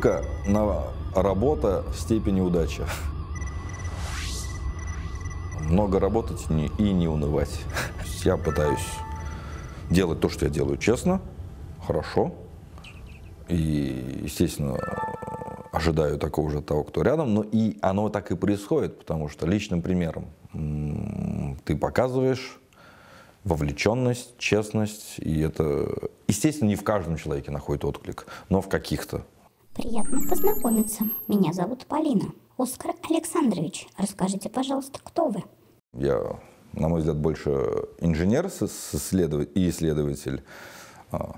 Ошибка на работа в степени удачи. Много работать и не унывать. Я пытаюсь делать то, что я делаю честно, хорошо. И, естественно, ожидаю такого же того, кто рядом. Но и оно так и происходит, потому что личным примером ты показываешь вовлеченность, честность. И это, естественно, не в каждом человеке находит отклик, но в каких-то. Приятно познакомиться. Меня зовут Полина. Оскар Александрович, расскажите, пожалуйста, кто вы? Я, на мой взгляд, больше инженер и исследователь. А,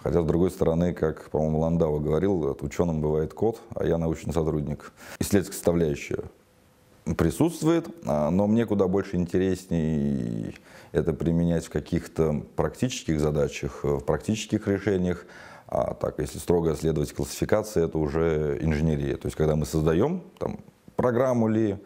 хотя, с другой стороны, как, по-моему, Ландау говорил, от ученым бывает код, а я научный сотрудник. Исследовательская составляющая присутствует, а, но мне куда больше интереснее это применять в каких-то практических задачах, в практических решениях, а так, если строго следовать классификации, это уже инженерия. То есть, когда мы создаем там, программу ли,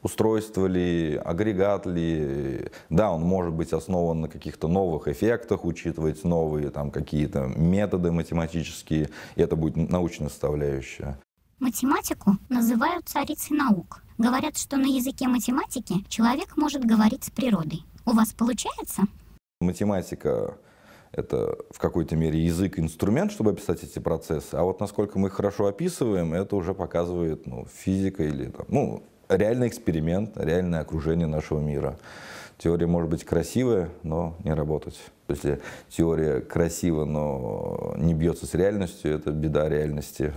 устройство ли, агрегат ли. Да, он может быть основан на каких-то новых эффектах, учитывать новые там какие-то методы математические, и это будет научная составляющая. Математику называют царицей наук. Говорят, что на языке математики человек может говорить с природой. У вас получается? Математика это в какой-то мере язык, инструмент, чтобы описать эти процессы, а вот насколько мы их хорошо описываем, это уже показывает ну, физика или там, ну, реальный эксперимент, реальное окружение нашего мира. Теория может быть красивая, но не работать. Если теория красива, но не бьется с реальностью, это беда реальности.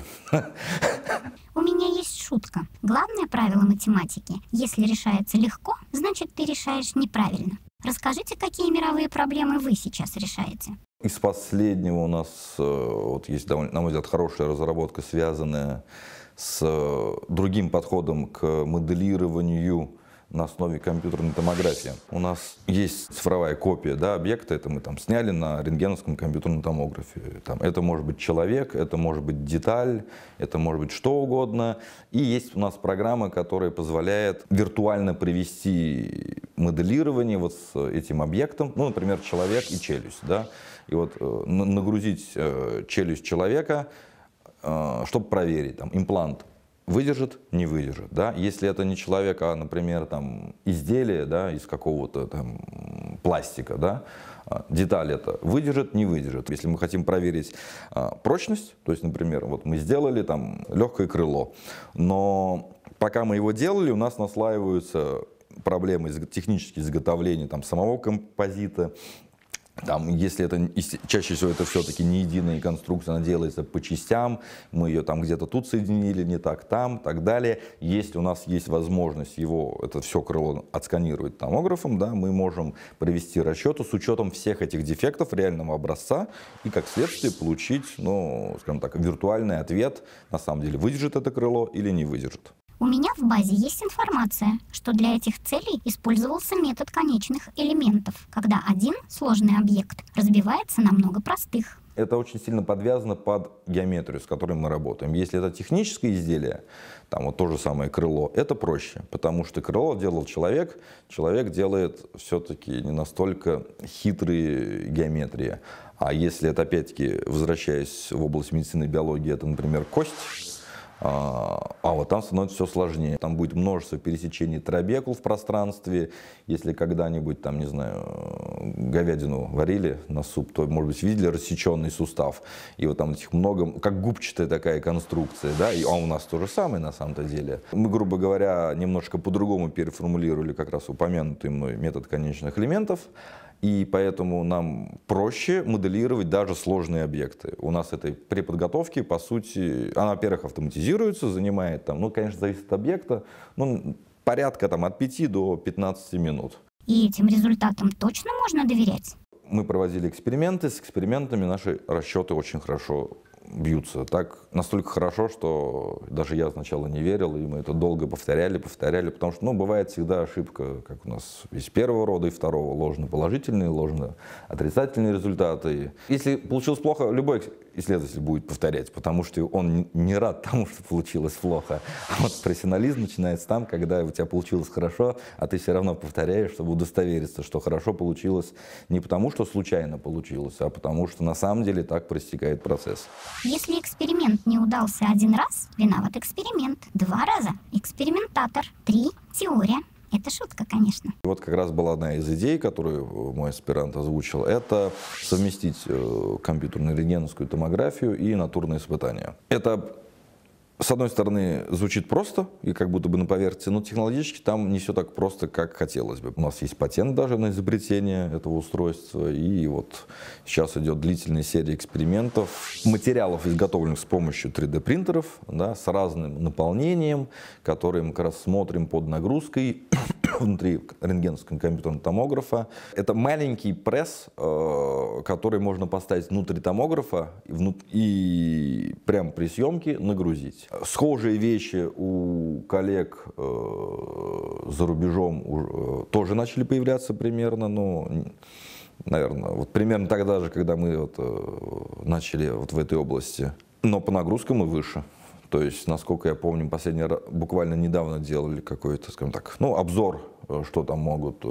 У меня есть шутка. Главное правило математики – если решается легко, значит ты решаешь неправильно. Расскажите, какие мировые проблемы вы сейчас решаете? Из последнего у нас э, вот есть, на мой взгляд, хорошая разработка, связанная с э, другим подходом к моделированию на основе компьютерной томографии. У нас есть цифровая копия да, объекта, это мы там сняли на рентгеновском компьютерном томографе. Там, это может быть человек, это может быть деталь, это может быть что угодно. И есть у нас программа, которая позволяет виртуально привести моделирование вот с этим объектом, ну, например, человек и челюсть, да, и вот э, нагрузить э, челюсть человека, э, чтобы проверить, там, имплант выдержит, не выдержит, да, если это не человек, а, например, там, изделие, да, из какого-то там пластика, да, а, деталь это выдержит, не выдержит. Если мы хотим проверить а, прочность, то есть, например, вот мы сделали там легкое крыло, но пока мы его делали, у нас наслаиваются проблемы технических изготовления там, самого композита, там, если это, чаще всего это все-таки не единая конструкция, она делается по частям, мы ее там где-то тут соединили, не так там, так далее. Если у нас есть возможность его, это все крыло отсканировать томографом, да, мы можем провести расчеты с учетом всех этих дефектов реального образца и, как следствие, получить, ну, скажем так, виртуальный ответ, на самом деле, выдержит это крыло или не выдержит. У меня в базе есть информация, что для этих целей использовался метод конечных элементов, когда один сложный объект разбивается на много простых. Это очень сильно подвязано под геометрию, с которой мы работаем. Если это техническое изделие, там вот то же самое крыло, это проще, потому что крыло делал человек, человек делает все-таки не настолько хитрые геометрии. А если это опять-таки, возвращаясь в область медицины и биологии, это, например, кость, а, а, вот там становится все сложнее. Там будет множество пересечений трабекул в пространстве. Если когда-нибудь, там, не знаю, говядину варили на суп, то, может быть, видели рассеченный сустав. И вот там этих много, как губчатая такая конструкция, да, и, он а у нас то же самое на самом-то деле. Мы, грубо говоря, немножко по-другому переформулировали как раз упомянутый мной метод конечных элементов и поэтому нам проще моделировать даже сложные объекты. У нас этой преподготовки, по сути, она, во-первых, автоматизируется, занимает там, ну, конечно, зависит от объекта, ну, порядка там от 5 до 15 минут. И этим результатам точно можно доверять? Мы проводили эксперименты, с экспериментами наши расчеты очень хорошо бьются так настолько хорошо, что даже я сначала не верил, и мы это долго повторяли, повторяли, потому что, ну, бывает всегда ошибка, как у нас из первого рода и второго, ложно положительные, ложно отрицательные результаты. Если получилось плохо, любой исследователь будет повторять, потому что он не рад тому, что получилось плохо. А вот профессионализм начинается там, когда у тебя получилось хорошо, а ты все равно повторяешь, чтобы удостовериться, что хорошо получилось не потому, что случайно получилось, а потому что на самом деле так проистекает процесс. Если эксперимент не удался один раз, виноват эксперимент. Два раза – экспериментатор. Три – теория. Это шутка, конечно. Вот как раз была одна из идей, которую мой аспирант озвучил, это совместить э, компьютерную рентгеновскую томографию и натурные испытания. Это с одной стороны, звучит просто и как будто бы на поверхности, но технологически там не все так просто, как хотелось бы. У нас есть патент даже на изобретение этого устройства, и вот сейчас идет длительная серия экспериментов материалов, изготовленных с помощью 3D-принтеров, да, с разным наполнением, которые мы как раз смотрим под нагрузкой внутри рентгеновского компьютерного томографа. Это маленький пресс, э, который можно поставить внутри томографа и, и прямо при съемке нагрузить есть. Схожие вещи у коллег э, за рубежом уже, э, тоже начали появляться примерно, но наверное, вот примерно тогда же, когда мы вот э, начали вот в этой области. Но по нагрузкам и выше. То есть, насколько я помню, последний раз, буквально недавно делали какой-то, скажем так, ну, обзор, э, что там могут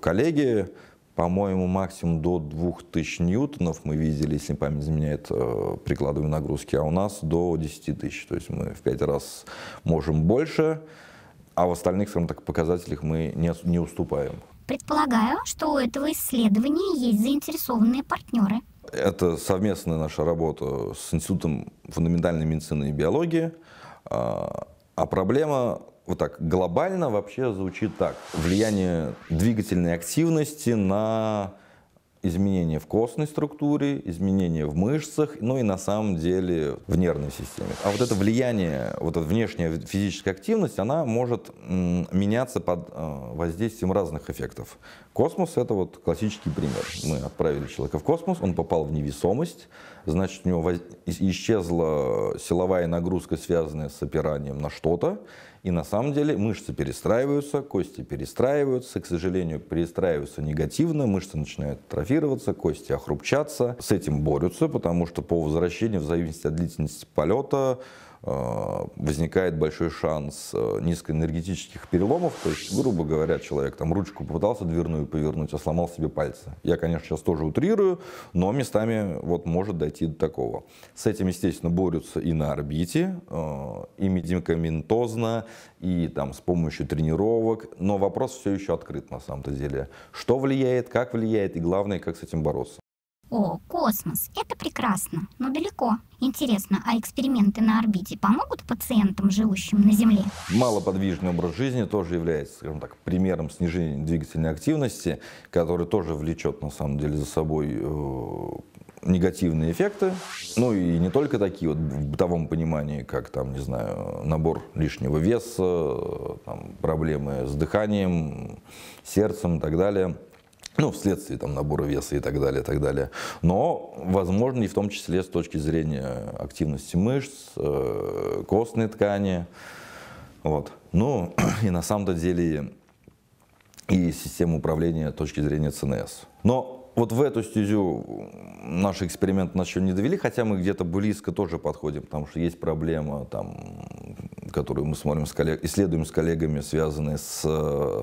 коллеги, по-моему, максимум до 2000 ньютонов мы видели, если память изменяет, э, прикладываем нагрузки, а у нас до 10 тысяч. То есть мы в 5 раз можем больше, а в остальных, скажем так, показателях мы не, не уступаем. Предполагаю, что у этого исследования есть заинтересованные партнеры. Это совместная наша работа с Институтом фундаментальной медицины и биологии. А, а проблема вот так, глобально вообще звучит так. Влияние двигательной активности на изменения в костной структуре, изменения в мышцах, ну и на самом деле в нервной системе. А вот это влияние, вот эта внешняя физическая активность, она может меняться под э, воздействием разных эффектов. Космос — это вот классический пример. Мы отправили человека в космос, он попал в невесомость, значит, у него воз... исчезла силовая нагрузка, связанная с опиранием на что-то, и на самом деле мышцы перестраиваются, кости перестраиваются, к сожалению, перестраиваются негативно, мышцы начинают атрофироваться, кости охрупчаться. С этим борются, потому что по возвращению, в зависимости от длительности полета, Э, возникает большой шанс э, низкоэнергетических переломов. То есть, грубо говоря, человек там ручку попытался дверную повернуть, а сломал себе пальцы. Я, конечно, сейчас тоже утрирую, но местами вот может дойти до такого. С этим, естественно, борются и на орбите, э, и медикаментозно, и там с помощью тренировок. Но вопрос все еще открыт на самом-то деле. Что влияет, как влияет и главное, как с этим бороться. О, космос, это прекрасно, но далеко. Интересно, а эксперименты на орбите помогут пациентам, живущим на Земле? Малоподвижный образ жизни тоже является, скажем так, примером снижения двигательной активности, который тоже влечет, на самом деле, за собой э, негативные эффекты. Ну и не только такие вот в бытовом понимании, как там, не знаю, набор лишнего веса, там, проблемы с дыханием, сердцем и так далее ну, вследствие там, набора веса и так далее, и так далее. Но, возможно, и в том числе с точки зрения активности мышц, э, костной ткани. Вот. Ну, и на самом-то деле и система управления с точки зрения ЦНС. Но вот в эту стезю наш эксперимент нас еще не довели, хотя мы где-то близко тоже подходим, потому что есть проблема, там, которую мы смотрим с коллег... исследуем с коллегами, связанные с э,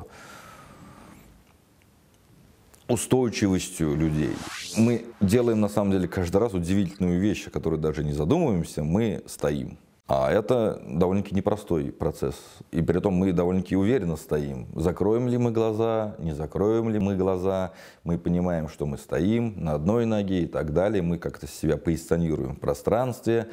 устойчивостью людей. Мы делаем на самом деле каждый раз удивительную вещь, о которой даже не задумываемся, мы стоим. А это довольно-таки непростой процесс. И при этом мы довольно-таки уверенно стоим. Закроем ли мы глаза, не закроем ли мы глаза, мы понимаем, что мы стоим на одной ноге и так далее. Мы как-то себя позиционируем в пространстве,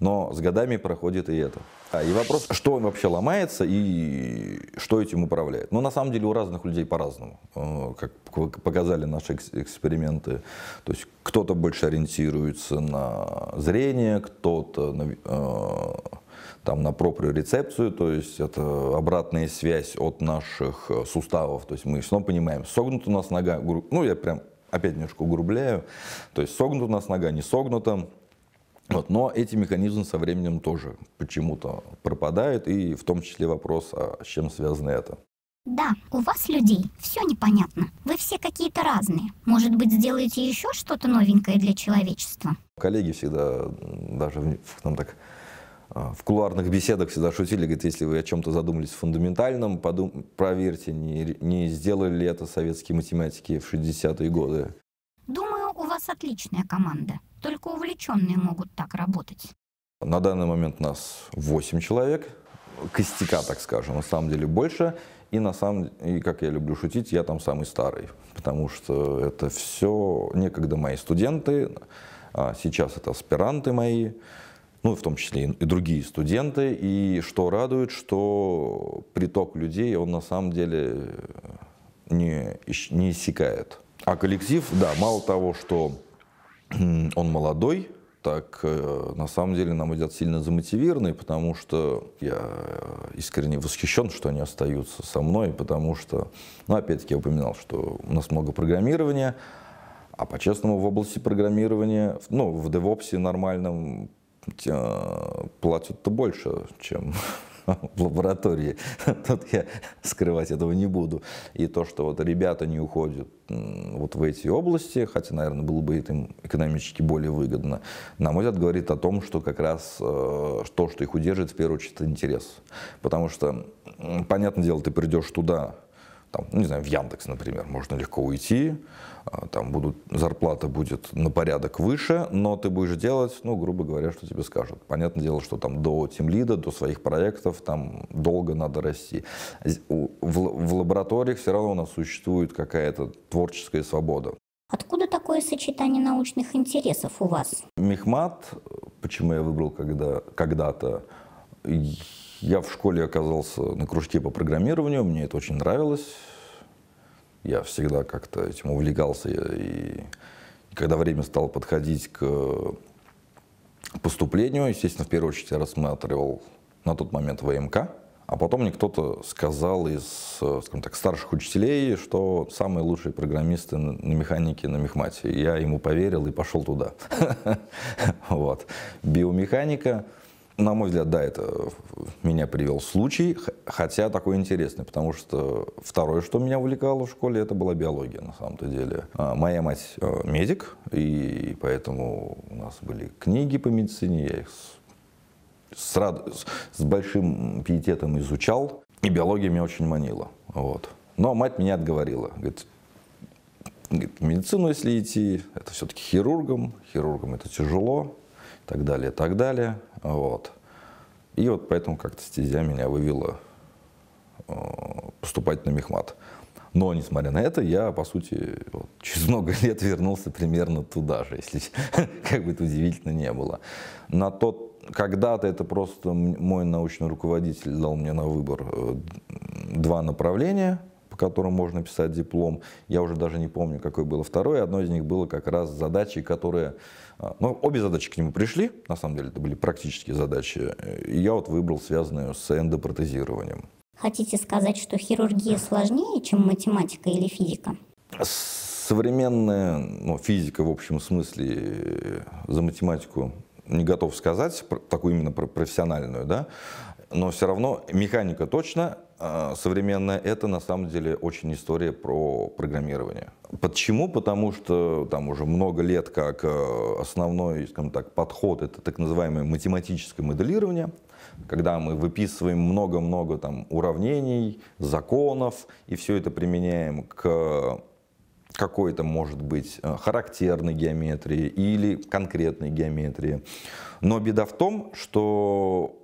но с годами проходит и это. А, и вопрос, что он вообще ломается и что этим управляет. Ну, на самом деле, у разных людей по-разному, э, как показали наши эксперименты. То есть кто-то больше ориентируется на зрение, кто-то на, э, там, на проприорецепцию, то есть это обратная связь от наших э, суставов. То есть мы снова понимаем, согнута у нас нога, ну, я прям опять немножко угрубляю, то есть согнута у нас нога, не согнута, вот, но эти механизмы со временем тоже почему-то пропадают, и в том числе вопрос, а с чем связано это. Да, у вас, людей, все непонятно. Вы все какие-то разные. Может быть, сделаете еще что-то новенькое для человечества? Коллеги всегда, даже в, там так, а, в кулуарных беседах всегда шутили, говорят, если вы о чем-то задумались фундаментальном, подум- проверьте, не, не сделали ли это советские математики в 60-е годы. Думаю, у вас отличная команда. Только увлеченные могут так работать. На данный момент нас 8 человек, костяка, так скажем, на самом деле больше. И, на самом, и как я люблю шутить, я там самый старый, потому что это все некогда мои студенты, а сейчас это аспиранты мои, ну, в том числе и другие студенты. И что радует, что приток людей, он на самом деле э, не, не иссякает. А коллектив, да, мало того, что он молодой, так э, на самом деле нам идет сильно замотивированные, потому что я искренне восхищен, что они остаются со мной, потому что, ну, опять-таки, я упоминал, что у нас много программирования, а по-честному в области программирования, ну, в девопсе нормальном платят-то больше, чем в лаборатории. Тут я скрывать этого не буду. И то, что вот ребята не уходят вот в эти области, хотя, наверное, было бы им экономически более выгодно, на мой взгляд, говорит о том, что как раз э, то, что их удерживает, в первую очередь, это интерес. Потому что, понятное дело, ты придешь туда, там, ну, не знаю, в Яндекс, например, можно легко уйти, а, там будут, зарплата будет на порядок выше, но ты будешь делать, ну, грубо говоря, что тебе скажут. Понятное дело, что там до тимлида, до своих проектов там долго надо расти. В, в лабораториях все равно у нас существует какая-то творческая свобода. Откуда такое сочетание научных интересов у вас? Мехмат, э, почему я выбрал когда, когда-то, я в школе оказался на кружке по программированию, мне это очень нравилось. Я всегда как-то этим увлекался. И когда время стало подходить к поступлению, естественно, в первую очередь я рассматривал на тот момент ВМК. А потом мне кто-то сказал из, скажем так, старших учителей, что самые лучшие программисты на механике на мехмате. Я ему поверил и пошел туда. Вот. Биомеханика — на мой взгляд, да, это меня привел случай, хотя такой интересный, потому что второе, что меня увлекало в школе, это была биология, на самом-то деле. А, моя мать э, медик, и поэтому у нас были книги по медицине, я их с, рад... с большим пиететом изучал, и биология меня очень манила. Вот. Но ну, а мать меня отговорила, говорит, медицину если идти, это все-таки хирургом, хирургом это тяжело, так далее, так далее. Вот. И вот поэтому как-то стезя меня вывела э, поступать на мехмат. Но, несмотря на это, я, по сути, вот, через много лет вернулся примерно туда же, если как бы это удивительно не было. На тот, когда-то это просто мой научный руководитель дал мне на выбор э, два направления, по которым можно писать диплом. Я уже даже не помню, какое было второе. Одно из них было как раз задачи, которые а, но ну, обе задачи к нему пришли, на самом деле это были практические задачи. И я вот выбрал связанную с эндопротезированием. Хотите сказать, что хирургия сложнее, чем математика или физика? Современная ну, физика в общем смысле э, за математику не готов сказать, такую именно профессиональную, да, но все равно механика точно а, современная, это на самом деле очень история про программирование. Почему? Потому что там уже много лет как э, основной, скажем так, подход это так называемое математическое моделирование, когда мы выписываем много-много там уравнений, законов и все это применяем к какой-то, может быть, э, характерной геометрии или конкретной геометрии. Но беда в том, что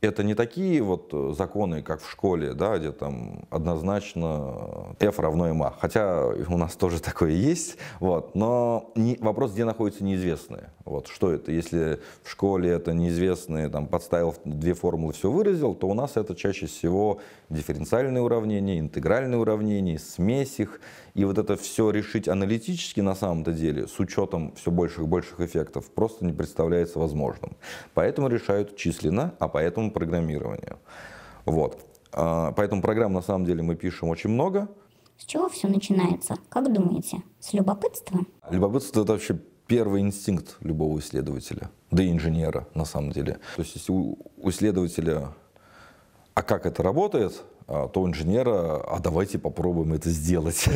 это не такие вот э, законы, как в школе, да, где там однозначно э, F равно МА. Хотя у нас тоже такое есть, вот. Но не, вопрос, где находятся неизвестные. Вот, что это? Если в школе это неизвестные, там, подставил две формулы, все выразил, то у нас это чаще всего дифференциальные уравнения, интегральные уравнения, смесь их. И вот это все решить аналитически на самом-то деле, с учетом все больших и больших эффектов, просто не представляется возможным. Поэтому решают численно, а поэтому программному программированию. Вот. А, поэтому программ на самом деле мы пишем очень много. С чего все начинается? Как думаете? С любопытства? Любопытство – это вообще первый инстинкт любого исследователя, да и инженера на самом деле. То есть если у исследователя, а как это работает – Э, то инженера, а давайте попробуем это сделать.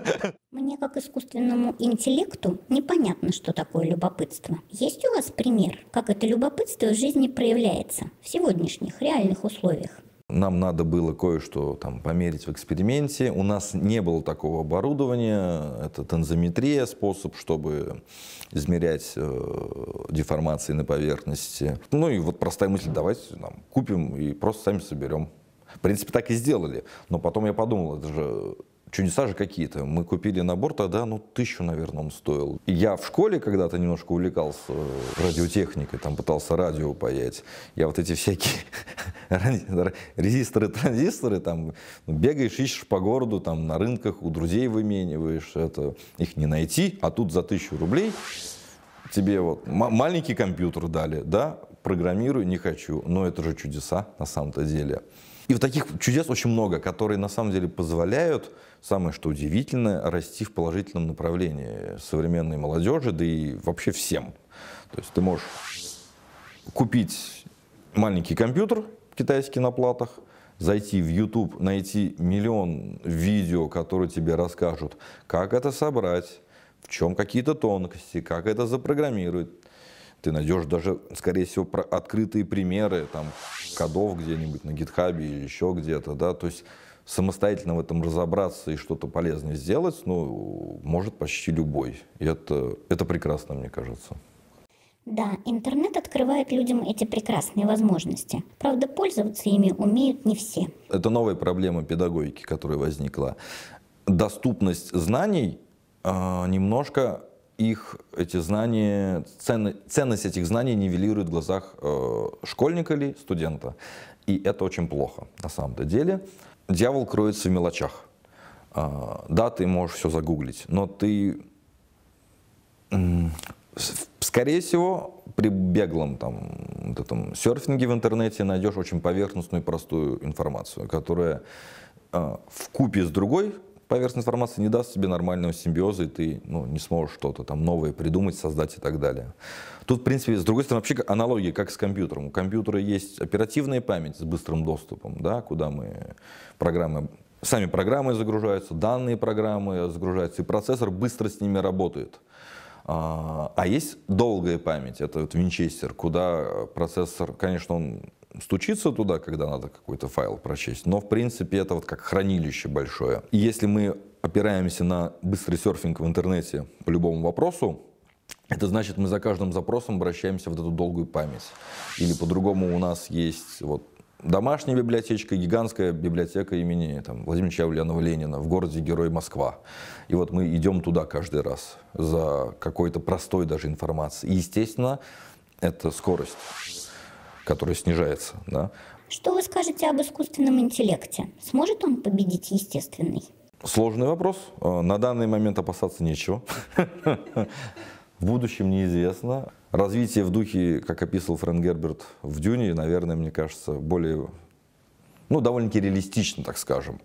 Мне как искусственному интеллекту непонятно, что такое любопытство. Есть у вас пример, как это любопытство в жизни проявляется в сегодняшних реальных условиях? Нам надо было кое-что там померить в эксперименте. У нас не было такого оборудования. Это тензометрия, способ, чтобы измерять э, деформации на поверхности. Ну и вот простая мысль, давайте нам купим и просто сами соберем. В принципе, так и сделали. Но потом я подумал, это же чудеса же какие-то. Мы купили набор тогда, а ну, тысячу, наверное, он стоил. Я в школе когда-то немножко увлекался радиотехникой, там пытался радио паять. Я вот эти всякие резисторы, транзисторы, там, ну, бегаешь, ищешь по городу, там, на рынках у друзей вымениваешь, это, их не найти, а тут за тысячу рублей тебе вот маленький компьютер дали, да, программирую, не хочу, но это же чудеса на самом-то деле. И вот таких чудес очень много, которые на самом деле позволяют, самое что удивительное, расти в положительном направлении современной молодежи, да и вообще всем. То есть ты можешь купить маленький компьютер китайский на платах, зайти в YouTube, найти миллион видео, которые тебе расскажут, как это собрать, в чем какие-то тонкости, как это запрограммировать, ты найдешь даже, скорее всего, про открытые примеры там кодов где-нибудь на гитхабе или еще где-то, да, то есть самостоятельно в этом разобраться и что-то полезное сделать, ну, может почти любой. И это, это прекрасно, мне кажется. Да, интернет открывает людям эти прекрасные возможности. Правда, пользоваться ими умеют не все. Это новая проблема педагогики, которая возникла. Доступность знаний э, немножко их эти знания, цен, ценность этих знаний нивелирует в глазах э, школьника или студента. И это очень плохо на самом-то деле. Дьявол кроется в мелочах. Э, да, ты можешь все загуглить, но ты, скорее всего, при беглом там, вот этом серфинге в интернете найдешь очень поверхностную и простую информацию, которая э, в купе с другой поверхностная информации не даст тебе нормального симбиоза, и ты ну, не сможешь что-то там новое придумать, создать и так далее. Тут, в принципе, с другой стороны, вообще аналогия, как с компьютером. У компьютера есть оперативная память с быстрым доступом, да, куда мы программы сами программы загружаются, данные программы загружаются, и процессор быстро с ними работает. А, а есть долгая память, это вот винчестер, куда э, процессор, конечно, он стучится туда, когда надо какой-то файл прочесть, но в принципе это вот как хранилище большое. И если мы опираемся на быстрый серфинг в интернете по любому вопросу, это значит, мы за каждым запросом обращаемся в эту долгую память. Или по-другому у нас есть вот домашняя библиотечка, гигантская библиотека имени там, Владимира Ульянова Ленина в городе Герой Москва. И вот мы идем туда каждый раз за какой-то простой даже информацией. И, естественно, это скорость, которая снижается. Да? Что вы скажете об искусственном интеллекте? Сможет он победить естественный? Сложный вопрос. Э, на данный момент опасаться нечего. В будущем неизвестно. Развитие в духе, как описывал Фрэнк Герберт в «Дюне», наверное, мне кажется, более, ну, довольно-таки реалистично, так скажем.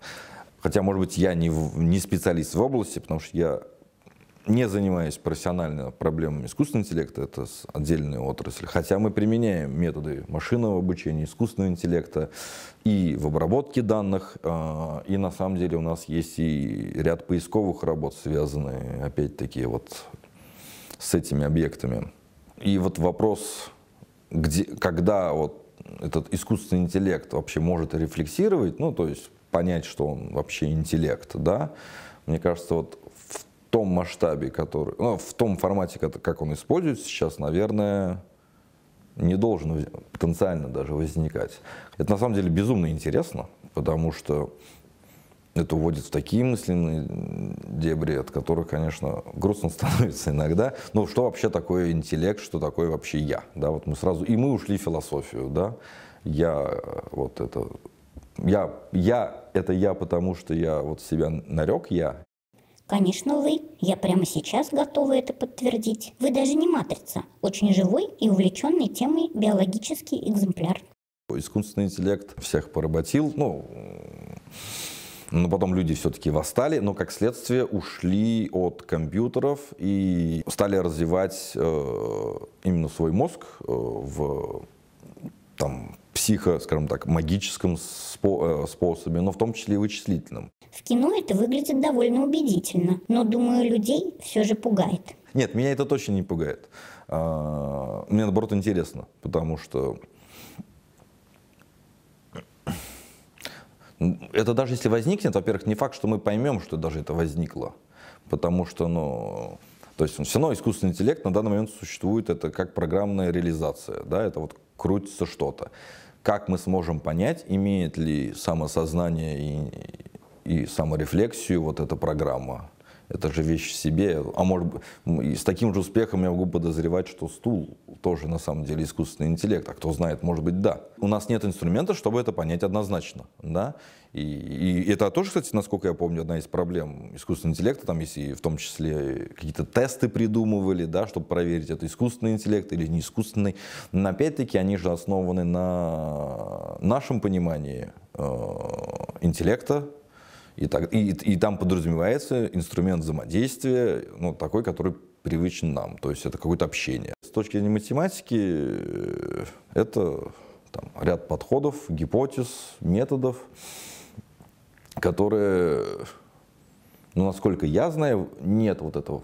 Хотя, может быть, я не, не специалист в области, потому что я не занимаюсь профессионально проблемами искусственного интеллекта, это отдельная отрасль, хотя мы применяем методы машинного обучения, искусственного интеллекта и в обработке данных, а, и на самом деле у нас есть и ряд поисковых работ, связанные опять-таки вот с этими объектами. И вот вопрос, где, когда вот этот искусственный интеллект вообще может рефлексировать, ну, то есть понять, что он вообще интеллект, да, мне кажется, вот в том масштабе, который, ну, в том формате, как он используется сейчас, наверное, не должен потенциально даже возникать. Это на самом деле безумно интересно, потому что это уводит в такие мысленные дебри, от которых, конечно, грустно становится иногда. Ну, что вообще такое интеллект, что такое вообще я? Да, вот мы сразу, и мы ушли в философию, да. Я э, вот это, я, я, это я, потому что я вот себя нарек я. Конечно, вы. Я прямо сейчас готова это подтвердить. Вы даже не матрица. Очень живой и увлеченный темой биологический экземпляр. Искусственный интеллект всех поработил. Ну, но ну, потом люди все-таки восстали, но как следствие ушли от компьютеров и стали развивать э, именно свой мозг э, в там, психо, скажем так, магическом спо э, способе, но в том числе и вычислительном. В кино это выглядит довольно убедительно, но, думаю, людей все же пугает. Нет, меня это точно не пугает. А, мне, наоборот, интересно, потому что Это даже если возникнет, во-первых, не факт, что мы поймем, что даже это возникло. Потому что, ну, то есть ну, все равно искусственный интеллект на данный момент существует, это как программная реализация, да, это вот крутится что-то. Как мы сможем понять, имеет ли самосознание и, и саморефлексию вот эта программа? это же вещь в себе. А может с таким же успехом я могу подозревать, что стул тоже на самом деле искусственный интеллект. А кто знает, может быть, да. У нас нет инструмента, чтобы это понять однозначно. Да? И, и это тоже, кстати, насколько я помню, одна из проблем искусственного интеллекта, там есть и в том числе какие-то тесты придумывали, да, чтобы проверить, это искусственный интеллект или не искусственный. Но опять-таки они же основаны на нашем понимании э, интеллекта, и, так, и, и там подразумевается инструмент взаимодействия, ну, такой, который привычен нам. То есть это какое-то общение. С точки зрения математики э, это там, ряд подходов, гипотез, методов, которые, ну, насколько я знаю, нет вот этого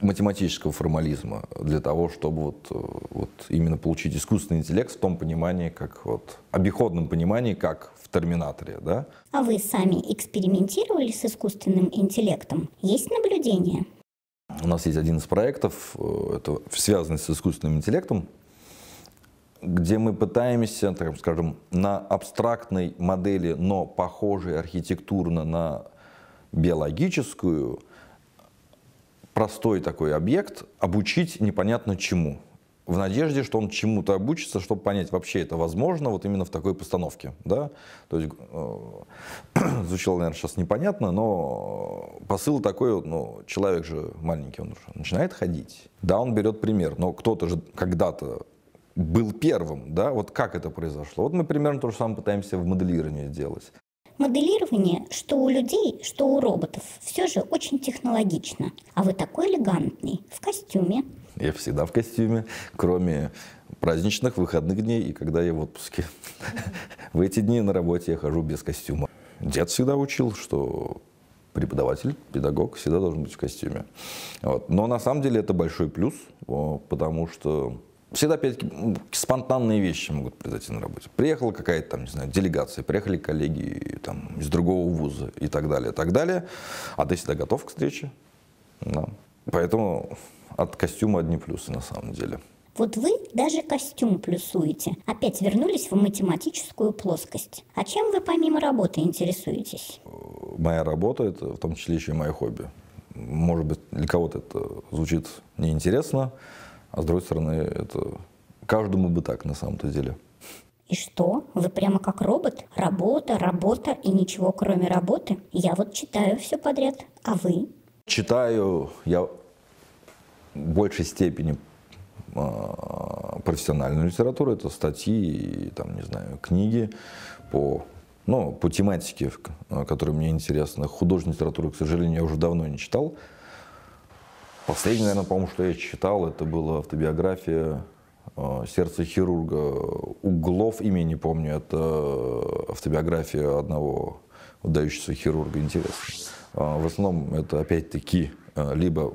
математического формализма для того, чтобы вот, э, вот именно получить искусственный интеллект в том понимании, как вот обиходном понимании, как Терминаторе, да? А вы сами экспериментировали с искусственным интеллектом? Есть наблюдения? У нас есть один из проектов, э, это связанный с искусственным интеллектом, где мы пытаемся, так скажем, на абстрактной модели, но похожей архитектурно на биологическую, простой такой объект обучить непонятно чему в надежде, что он чему-то обучится, чтобы понять, вообще это возможно вот именно в такой постановке. Да? То есть, э, звучало, наверное, сейчас непонятно, но посыл такой, ну, человек же маленький, он уже начинает ходить. Да, он берет пример, но кто-то же когда-то был первым, да, вот как это произошло. Вот мы примерно то же самое пытаемся в моделировании сделать. Моделирование, что у людей, что у роботов, все же очень технологично. А вы такой элегантный, в костюме, я всегда в костюме, кроме праздничных, выходных дней и когда я в отпуске. В эти дни на работе я хожу без костюма. Дед всегда учил, что преподаватель, педагог всегда должен быть в костюме. Вот. Но на самом деле это большой плюс, потому что всегда опять-таки спонтанные вещи могут произойти на работе. Приехала какая-то там, не знаю, делегация, приехали коллеги там, из другого вуза и так далее, и так далее. А ты всегда готов к встрече. Да. Поэтому от костюма одни плюсы на самом деле. Вот вы даже костюм плюсуете. Опять вернулись в математическую плоскость. А чем вы помимо работы интересуетесь? Моя работа – это в том числе еще и мое хобби. Может быть, для кого-то это звучит неинтересно, а с другой стороны, это каждому бы так на самом-то деле. И что? Вы прямо как робот? Работа, работа и ничего кроме работы? Я вот читаю все подряд. А вы? Читаю я большей степени а, профессиональную литературу, это статьи, там, не знаю, книги по, ну, по тематике, а, которые мне интересны. Художественную литературу, к сожалению, я уже давно не читал. Последнее, наверное, по-моему, что я читал, это была автобиография а, «Сердце хирурга» Углов, имя не помню, это автобиография одного выдающегося хирурга, интересно. В основном это, опять-таки, либо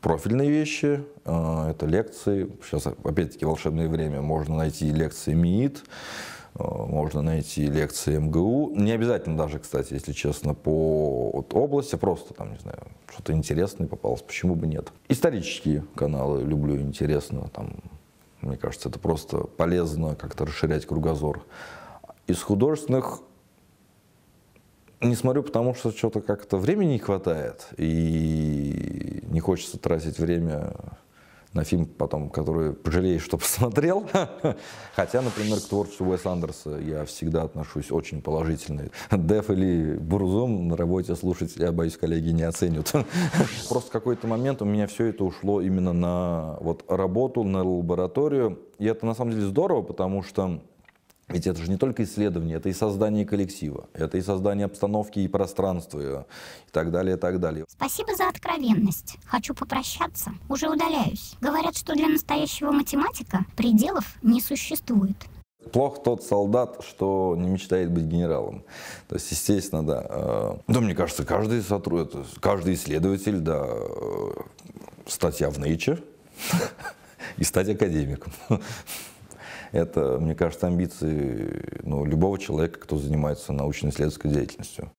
профильные вещи, а, это лекции, сейчас опять-таки волшебное время, можно найти лекции МИИТ, а, можно найти лекции МГУ. Не обязательно даже, кстати, если честно, по вот, области, просто там, не знаю, что-то интересное попалось, почему бы нет. Исторические каналы люблю, интересно, там, мне кажется, это просто полезно как-то расширять кругозор. Из художественных не смотрю, потому что что-то как-то времени не хватает, и не хочется тратить время на фильм потом, который пожалеешь, что посмотрел. Хотя, например, к творчеству Уэса Андерса я всегда отношусь очень положительно. Деф или Бурзом на работе слушать, я боюсь, коллеги не оценят. Просто в какой-то момент у меня все это ушло именно на вот работу, на лабораторию. И это на самом деле здорово, потому что ведь это же не только исследование, это и создание коллектива, это и создание обстановки и пространства и так далее, и так далее. Спасибо за откровенность. Хочу попрощаться. Уже удаляюсь. Говорят, что для настоящего математика пределов не существует. Плох тот солдат, что не мечтает быть генералом. То есть, естественно, да. Э, да, мне кажется, каждый сотрудник, каждый исследователь, да, статья в Nature и стать академиком. Это, мне кажется, амбиции ну, любого человека, кто занимается научно-исследовательской деятельностью.